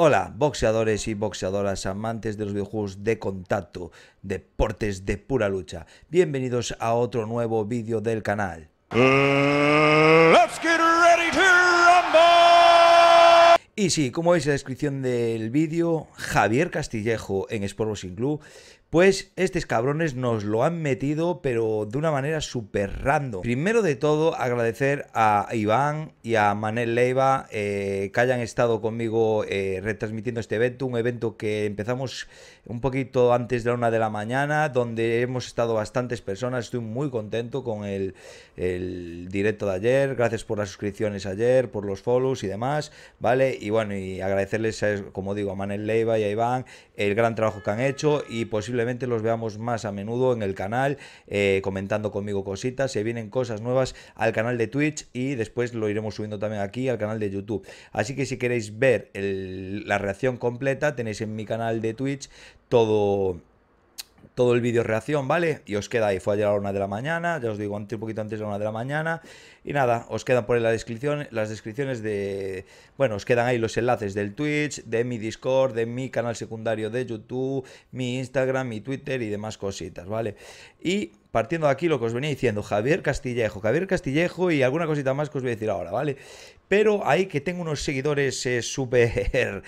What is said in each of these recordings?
Hola, boxeadores y boxeadoras, amantes de los videojuegos de contacto, deportes de pura lucha. Bienvenidos a otro nuevo vídeo del canal. Y sí, como veis en la descripción del vídeo, Javier Castillejo en Sin Club pues estos cabrones nos lo han metido, pero de una manera súper random. Primero de todo, agradecer a Iván y a Manel Leiva eh, que hayan estado conmigo eh, retransmitiendo este evento. Un evento que empezamos un poquito antes de la una de la mañana, donde hemos estado bastantes personas. Estoy muy contento con el, el directo de ayer. Gracias por las suscripciones ayer, por los follows y demás. ¿Vale? Y bueno, y agradecerles, eh, como digo, a Manel Leiva y a Iván el gran trabajo que han hecho y posiblemente simplemente los veamos más a menudo en el canal, eh, comentando conmigo cositas. Se vienen cosas nuevas al canal de Twitch y después lo iremos subiendo también aquí al canal de YouTube. Así que si queréis ver la reacción completa, tenéis en mi canal de Twitch todo todo el vídeo reacción, ¿vale? Y os queda ahí, fue ayer a la una de la mañana, ya os digo, un poquito antes de la una de la mañana. Y nada, os quedan por ahí la descripción, las descripciones de... Bueno, os quedan ahí los enlaces del Twitch, de mi Discord, de mi canal secundario de YouTube, mi Instagram, mi Twitter y demás cositas, ¿vale? Y partiendo de aquí lo que os venía diciendo, Javier Castillejo, Javier Castillejo y alguna cosita más que os voy a decir ahora, ¿vale? Pero ahí que tengo unos seguidores eh, súper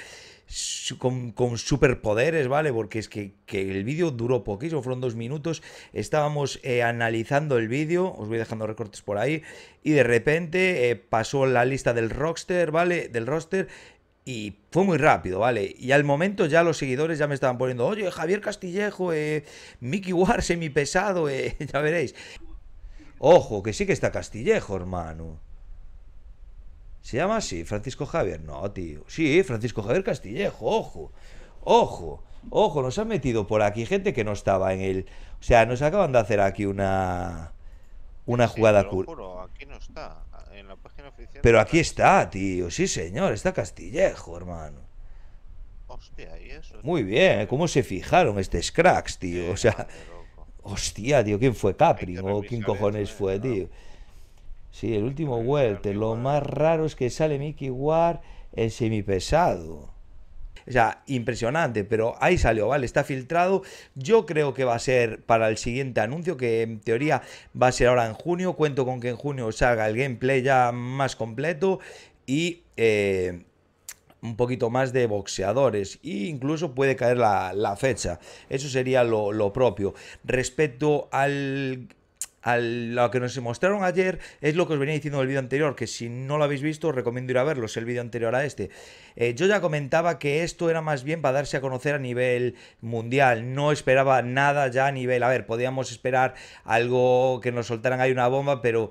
con, superpoderes, ¿vale? Porque es que, el vídeo duró poquísimo, fueron dos minutos. Estábamos eh, analizando el vídeo, os voy dejando recortes por ahí, y de repente eh, pasó la lista del rockster, ¿vale? Del roster. Y fue muy rápido, ¿vale? Y al momento ya los seguidores ya me estaban poniendo, oye, Javier Castillejo, eh, Mickey War, semi pesado, ya veréis. Ojo, que sí que está Castillejo, hermano. ¿Se llama así? Francisco Javier. No, tío. Sí, Francisco Javier Castillejo. Ojo. Ojo. Ojo, nos han metido por aquí gente que no estaba en el... O sea, nos acaban de hacer aquí una... Una jugada curva. Pero aquí está, tío. Sí, señor. Está Castillejo, hermano. Hostia, ¿y eso? Muy bien. ¿eh? ¿Cómo se fijaron estos cracks, tío? O sea... Hostia, tío. ¿Quién fue Capri? ¿O quién cojones ¿eh? fue, tío? Sí, el último vuelte. Lo más raro es que sale Mickey Ward en semipesado. O sea, impresionante, pero ahí salió, ¿vale? Está filtrado. Yo creo que va a ser para el siguiente anuncio, que en teoría va a ser ahora en junio. Cuento con que en junio salga el gameplay ya más completo y eh, un poquito más de boxeadores. E incluso puede caer la, fecha. Eso sería lo propio. Respecto al a lo que nos mostraron ayer es lo que os venía diciendo en el vídeo anterior, que si no lo habéis visto os recomiendo ir a verlo, es el vídeo anterior a este. Eh, yo ya comentaba que esto era más bien para darse a conocer a nivel mundial, no esperaba nada ya a nivel, a ver, podíamos esperar algo que nos soltaran ahí una bomba, pero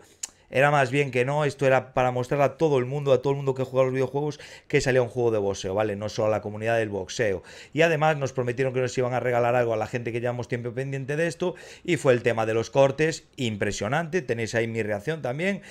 era más bien que no, esto era para mostrar a todo el mundo, a todo el mundo que juega los videojuegos, que salía un juego de boxeo, ¿vale? No solo a la comunidad del boxeo. Y además nos prometieron que nos iban a regalar algo a la gente que llevamos tiempo pendiente de esto, y fue el tema de los cortes, impresionante, tenéis ahí mi reacción también.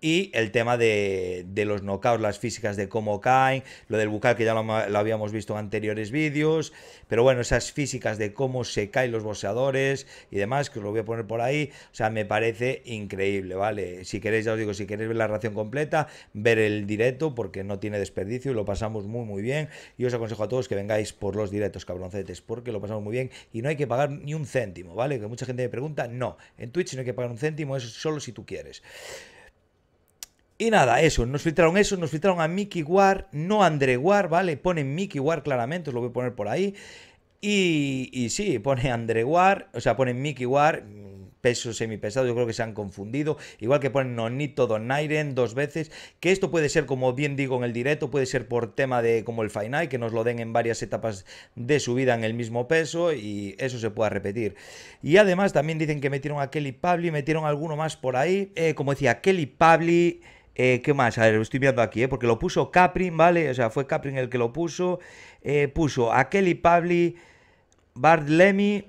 Y el tema de, de los knockouts, las físicas de cómo caen, lo del bucal que ya lo, habíamos visto en anteriores vídeos, pero bueno, esas físicas de cómo se caen los boxeadores y demás, que os lo voy a poner por ahí, o sea, me parece increíble, ¿vale? Si queréis, ya os digo, si queréis ver la ración completa, ver el directo, porque no tiene desperdicio y lo pasamos muy, muy bien. Y os aconsejo a todos que vengáis por los directos, cabroncetes, porque lo pasamos muy bien y no hay que pagar ni un céntimo, ¿vale? Que mucha gente me pregunta, no, en Twitch no hay que pagar un céntimo, eso es solo si tú quieres. Y nada, eso, nos filtraron eso, nos filtraron a Mickey War, no a War, ¿vale? Ponen Mickey War claramente, os lo voy a poner por ahí. Y, y sí, pone Andre War, o sea, ponen Mickey War, mm, peso semipesado, yo creo que se han confundido. Igual que ponen Nonito Donairen dos veces, que esto puede ser, como bien digo en el directo, puede ser por tema de como el Final, que nos lo den en varias etapas de su vida en el mismo peso y eso se pueda repetir. Y además también dicen que metieron a Kelly Pabli, metieron alguno más por ahí. Eh, como decía, Kelly Pabli... Eh, ¿Qué más? A ver, lo estoy viendo aquí, ¿eh? porque lo puso Caprin, ¿vale? O sea, fue Capri el que lo puso. Eh, puso a Kelly Pabli, Bart Lemmy,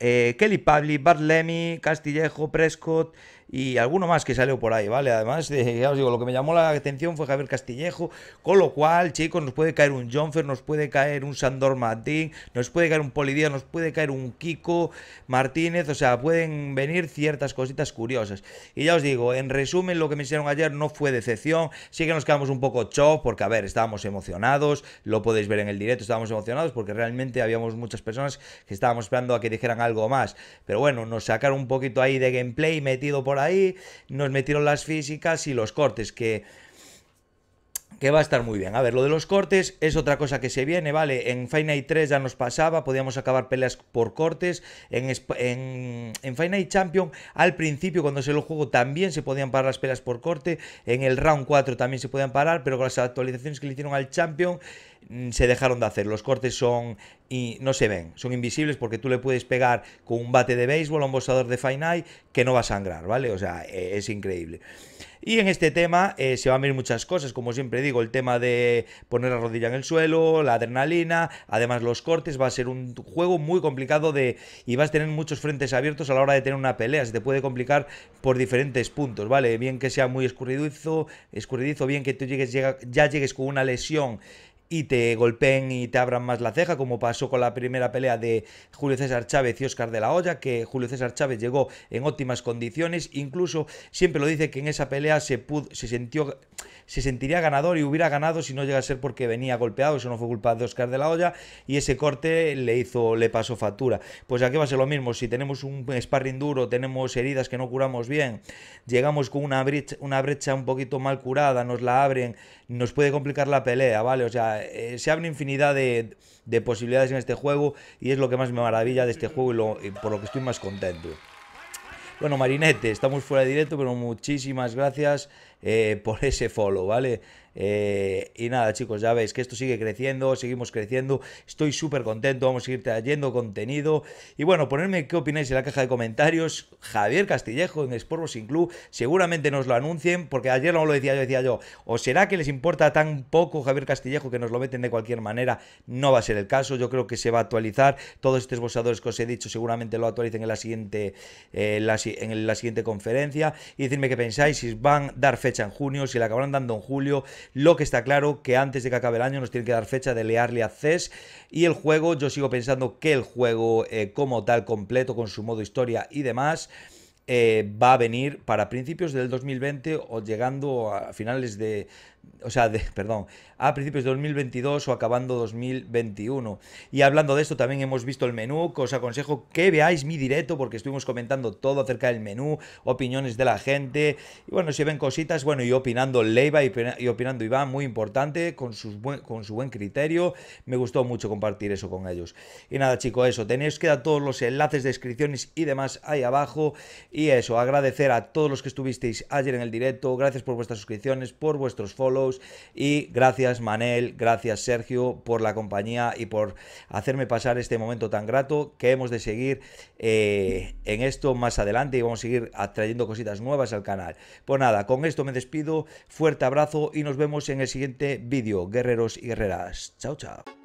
eh, Kelly Pabli, Bart Lemmy, Castillejo, Prescott, y alguno más que salió por ahí, ¿vale? Además, ya os digo, lo que me llamó la atención fue Javier Castillejo, con lo cual, chicos, nos puede caer un Jonfer, nos puede caer un Sandor Martín, nos puede caer un Polidía, nos puede caer un Kiko Martínez, o sea, pueden venir ciertas cositas curiosas. Y ya os digo, en resumen, lo que me hicieron ayer no fue decepción, sí que nos quedamos un poco chof, porque, a ver, estábamos emocionados, lo podéis ver en el directo, estábamos emocionados, porque realmente habíamos muchas personas que estábamos esperando a que dijeran algo más. Pero bueno, nos sacaron un poquito ahí de gameplay metido por ahí, nos metieron las físicas y los cortes, que, que va a estar muy bien. A ver, lo de los cortes es otra cosa que se viene, ¿vale? En Final 3 ya nos pasaba, podíamos acabar peleas por cortes. En, en, en Final Champion, al principio, cuando se lo juego, también se podían parar las peleas por corte. En el Round 4 también se podían parar, pero con las actualizaciones que le hicieron al Champion, Mm, se dejaron de hacer. Los cortes son y no se ven, son invisibles porque tú le puedes pegar con un bate de béisbol o un bolsador de Finite que no va a sangrar, ¿vale? O sea, e, es increíble. Y en este tema eh, se van a ver muchas cosas, como siempre digo, el tema de poner la rodilla en el suelo, la adrenalina, además los cortes, va a ser un juego muy complicado de y vas a tener muchos frentes abiertos a la hora de tener una pelea, se te puede complicar por diferentes puntos, ¿vale? Bien que sea muy escurridizo, escurridizo bien que tú llegues, llega, ya llegues con una lesión y te golpeen y te abran más la ceja, como pasó con la primera pelea de Julio César Chávez y Oscar de la Hoya, que Julio César Chávez llegó en óptimas condiciones, incluso siempre lo dice que en esa pelea se, pudo, se sintió se sentiría ganador y hubiera ganado si no llega a ser porque venía golpeado, eso no fue culpa de Oscar de la Hoya y ese corte le hizo le pasó factura. Pues aquí va a ser lo mismo, si tenemos un sparring duro, tenemos heridas que no curamos bien, llegamos con una una brecha un poquito mal curada, nos la abren, nos puede complicar la pelea, ¿vale? O sea, eh, se abre infinidad de, posibilidades en este juego y es lo que más me maravilla de este juego y, y por lo que estoy más contento. Bueno, Marinete, estamos fuera de directo, pero muchísimas gracias eh, por ese follow, ¿vale? Eh, y nada, chicos, ya veis que esto sigue creciendo, seguimos creciendo. Estoy súper contento, vamos a seguir trayendo contenido. Y bueno, ponerme qué opináis en la caja de comentarios. Javier Castillejo en Sport Sin Club, seguramente nos lo anuncien, porque ayer no lo decía yo, decía yo, o será que les importa tan poco Javier Castillejo que nos lo meten de cualquier manera. No va a ser el caso, yo creo que se va a actualizar. Todos estos boxeadores que os he dicho seguramente lo actualicen en la siguiente, eh, en la siguiente conferencia. Y decirme qué pensáis, si van a dar fe fecha en junio, si la acabarán dando en julio, lo que está claro que antes de que acabe el año nos tienen que dar fecha de a CES y el juego, yo sigo pensando que el juego eh, como tal completo con su modo historia y demás eh, va a venir para principios del 2020 o llegando a finales de, o sea, perdón, a principios de 2022 o acabando 2021. Y hablando de esto, también hemos visto el menú, os aconsejo que veáis mi directo porque estuvimos comentando todo acerca del menú, opiniones de la gente, y bueno, si ven cositas, bueno, y opinando Leiva y, opinando Iván, muy importante, con, sus con su buen criterio, me gustó mucho compartir eso con ellos. Y nada, chicos, eso, tenéis que dar todos los enlaces, descripciones y demás ahí abajo, y eso, agradecer a todos los que estuvisteis ayer en el directo, gracias por vuestras suscripciones, por vuestros follows, y gracias Manel, gracias Sergio por la compañía y por hacerme pasar este momento tan grato que hemos de seguir eh, en esto más adelante y vamos a seguir atrayendo cositas nuevas al canal. Pues nada, con esto me despido, fuerte abrazo y nos vemos en el siguiente vídeo, guerreros y guerreras. Chao, chao.